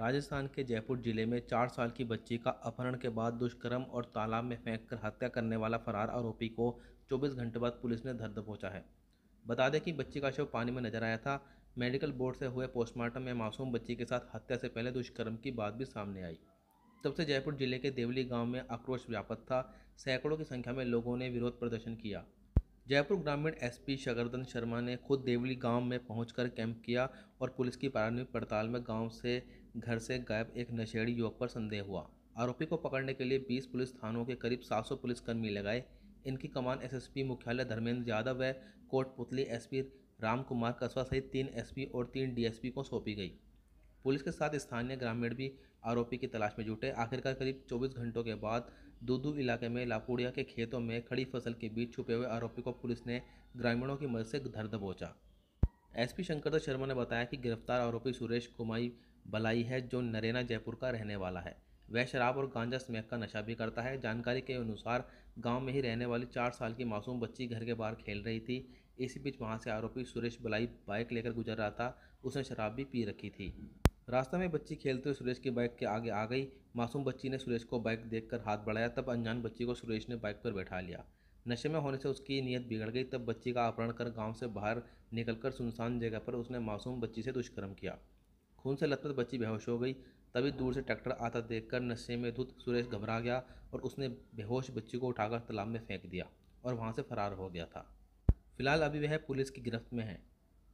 राजस्थान के जयपुर जिले में चार साल की बच्ची का अपहरण के बाद दुष्कर्म और तालाब में फेंक कर हत्या करने वाला फरार आरोपी को 24 घंटे बाद पुलिस ने धर दबोचा है बता दें कि बच्ची का शव पानी में नजर आया था मेडिकल बोर्ड से हुए पोस्टमार्टम में मासूम बच्ची के साथ हत्या से पहले दुष्कर्म की बात भी सामने आई तब से जयपुर जिले के देवली गाँव में आक्रोश व्यापक था सैकड़ों की संख्या में लोगों ने विरोध प्रदर्शन किया जयपुर ग्रामीण एसपी शगरदन शर्मा ने खुद देवली गांव में पहुंचकर कैंप किया और पुलिस की प्रारंभिक पड़ताल में गांव से घर से गायब एक नशेड़ी युवक पर संदेह हुआ आरोपी को पकड़ने के लिए 20 पुलिस थानों के करीब 700 पुलिसकर्मी लगाए इनकी कमान एसएसपी मुख्यालय धर्मेंद्र यादव व कोटपुतली एसपी कुमार कस्बा सहित तीन एसपी और तीन डीएसपी को सौंपी गई पुलिस के साथ स्थानीय ग्रामीण भी आरोपी की तलाश में जुटे आखिरकार करीब 24 घंटों के बाद दूदू इलाके में लापुड़िया के खेतों में खड़ी फसल के बीच छुपे हुए आरोपी को पुलिस ने ग्रामीणों की मदद से धर दबोचा एसपी शंकर शर्मा ने बताया कि गिरफ्तार आरोपी सुरेश कुमाई बलाई है जो नरेना जयपुर का रहने वाला है वह शराब और गांजा स्मैक का नशा भी करता है जानकारी के अनुसार गांव में ही रहने वाली चार साल की मासूम बच्ची घर के बाहर खेल रही थी इसी बीच वहां से आरोपी सुरेश बलाई बाइक लेकर गुजर रहा था उसने शराब भी पी रखी थी रास्ते में बच्ची खेलते हुए सुरेश की बाइक के आगे आ गई मासूम बच्ची ने सुरेश को बाइक देखकर हाथ बढ़ाया तब अनजान बच्ची को सुरेश ने बाइक पर बैठा लिया नशे में होने से उसकी नीयत बिगड़ गई तब बच्ची का अपहरण कर गांव से बाहर निकलकर सुनसान जगह पर उसने मासूम बच्ची से दुष्कर्म किया खून से लथपथ बच्ची बेहोश हो गई तभी दूर से ट्रैक्टर आता देखकर नशे में धुत सुरेश घबरा गया और उसने बेहोश बच्ची को उठाकर तालाब में फेंक दिया और वहाँ से फरार हो गया था फिलहाल अभी वह पुलिस की गिरफ्त में है